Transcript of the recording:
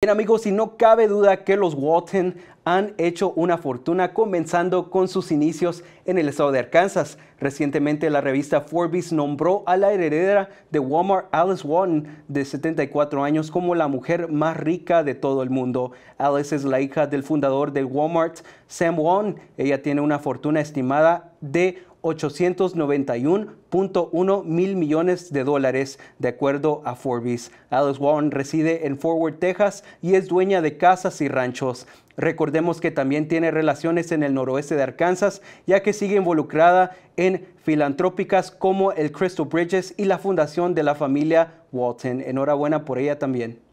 Bien amigos, y no cabe duda que los Walton han hecho una fortuna comenzando con sus inicios en el estado de Arkansas. Recientemente la revista Forbes nombró a la heredera de Walmart, Alice Walton, de 74 años, como la mujer más rica de todo el mundo. Alice es la hija del fundador de Walmart, Sam Walton. Ella tiene una fortuna estimada de 891.1 mil millones de dólares, de acuerdo a Forbes. Alice Warren reside en Fort Worth, Texas y es dueña de casas y ranchos. Recordemos que también tiene relaciones en el noroeste de Arkansas, ya que sigue involucrada en filantrópicas como el Crystal Bridges y la fundación de la familia Walton. Enhorabuena por ella también.